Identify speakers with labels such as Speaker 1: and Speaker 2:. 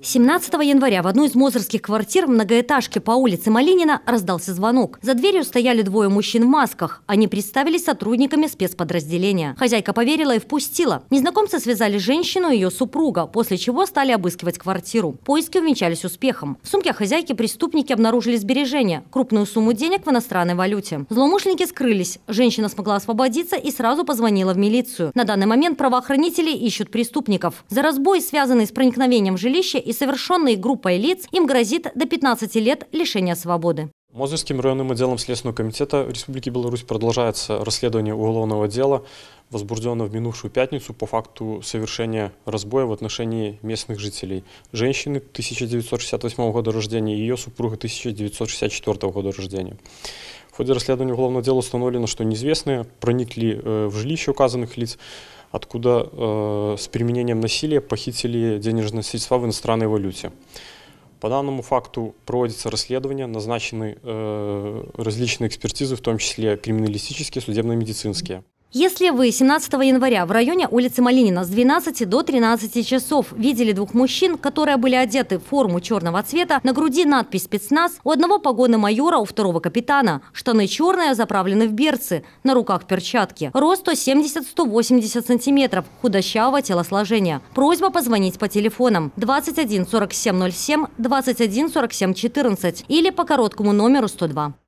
Speaker 1: 17 января в одной из мозырских квартир в многоэтажке по улице Малинина раздался звонок. За дверью стояли двое мужчин в масках. Они представились сотрудниками спецподразделения. Хозяйка поверила и впустила. Незнакомцы связали женщину и ее супруга, после чего стали обыскивать квартиру. Поиски увенчались успехом. В сумке хозяйки преступники обнаружили сбережения, крупную сумму денег в иностранной валюте. Злоумышленники скрылись. Женщина смогла освободиться и сразу позвонила в
Speaker 2: милицию. На
Speaker 1: данный момент правоохранители ищут преступников. За разбой, связанный с проникновением в жилище, и совершенные группой лиц, им грозит до 15 лет лишения свободы.
Speaker 2: Мозырским районным отделом Следственного комитета Республики Беларусь продолжается расследование уголовного дела, возбужденного в минувшую пятницу по факту совершения разбоя в отношении местных жителей. Женщины 1968 года рождения и ее супруга 1964 года рождения ходе расследования уголовного дела установлено, что неизвестные проникли э, в жилище указанных лиц, откуда э, с применением насилия похитили денежные средства в иностранной валюте. По данному факту проводится расследование, назначены э, различные экспертизы, в том числе криминалистические, судебно-медицинские.
Speaker 1: Если вы 17 января в районе улицы Малинина с 12 до 13 часов видели двух мужчин, которые были одеты в форму черного цвета, на груди надпись «Спецназ», у одного погоны майора, у второго капитана, штаны черные, заправлены в берцы, на руках перчатки, рост 170-180 сантиметров, худощавого телосложения. Просьба позвонить по телефонам 21 47 07 21 47 14 или по короткому номеру 102.